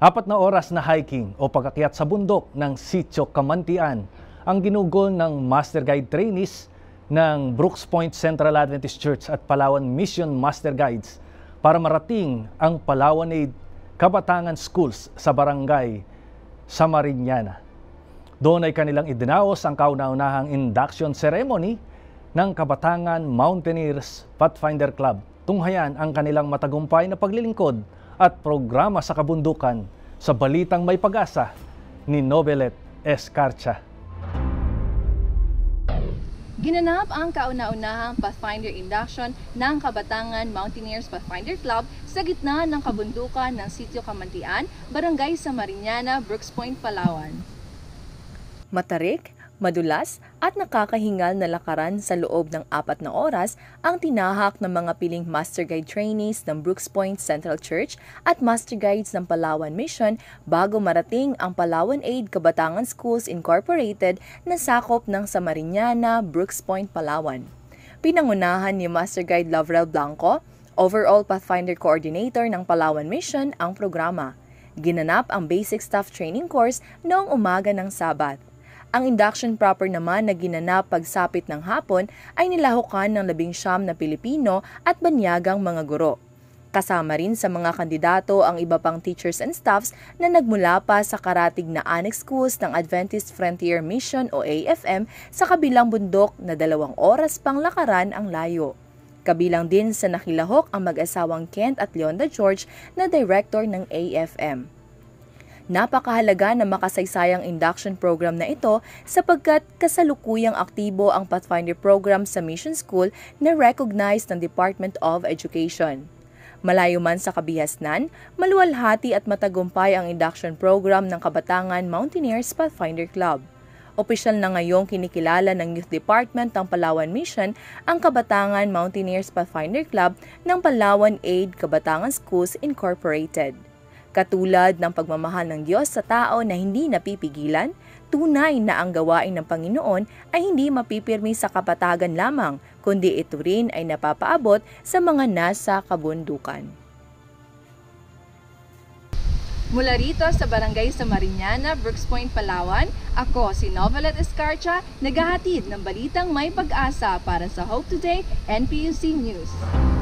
Apat na oras na hiking o pagkakyat sa bundok ng Sitio Kamantian ang ginugol ng Master Guide trainees ng Brooks Point Central Adventist Church at Palawan Mission Master Guides para marating ang Palawanade Kabatangan Schools sa Barangay Samariniana. Doon ay kanilang idinaos ang kauna-unahang induction ceremony ng Kabatangan Mountaineers Pathfinder Club. Tunghayan ang kanilang matagumpay na paglilingkod at programa sa kabundukan sa Balitang May Pag-asa ni Novelet Escarcha. Ginanap ang kauna-unahang Pathfinder induction ng Kabatangan Mountaineers Pathfinder Club sa gitna ng kabundukan ng Sitio Kamantian, Barangay Samariñana, Brooks Point, Palawan. Matarik, Madulas at nakakahingal na lakaran sa loob ng apat na oras ang tinahak ng mga piling Master Guide trainees ng Brooks Point Central Church at Master Guides ng Palawan Mission bago marating ang Palawan Aid Kabatangan Schools Incorporated na sakop ng Samariñana, Brooks Point, Palawan. Pinangunahan ni Master Guide Lavrel Blanco, Overall Pathfinder Coordinator ng Palawan Mission, ang programa. Ginanap ang Basic Staff Training Course noong umaga ng Sabat. Ang induction proper naman na ginanap pagsapit ng hapon ay nilahukan ng labing siyam na Pilipino at banyagang mga guro. Kasama rin sa mga kandidato ang iba pang teachers and staffs na nagmula pa sa karatig na annex schools ng Adventist Frontier Mission o AFM sa kabilang bundok na dalawang oras pang lakaran ang layo. Kabilang din sa nakilahok ang mag-asawang Kent at Leonda George na director ng AFM. Napakahalaga na makasaysayang induction program na ito sapagkat kasalukuyang aktibo ang Pathfinder program sa Mission School na recognized ng Department of Education. Malayo man sa kabihasnan, maluwalhati at matagumpay ang induction program ng Kabatangan Mountaineers Pathfinder Club. Opisyal na ngayong kinikilala ng Youth Department ng Palawan Mission ang Kabatangan Mountaineers Pathfinder Club ng Palawan Aid Kabatangan Schools Incorporated. Katulad ng pagmamahal ng Diyos sa tao na hindi napipigilan, tunay na ang gawain ng Panginoon ay hindi mapipirmi sa kapatagan lamang, kundi ito rin ay napapaabot sa mga nasa kabundukan. Mula rito sa Barangay Samariniana, Brooks Point, Palawan, ako si Novelet Escarcha, naghahatid ng balitang may pag-asa para sa Hope Today, NPUC News.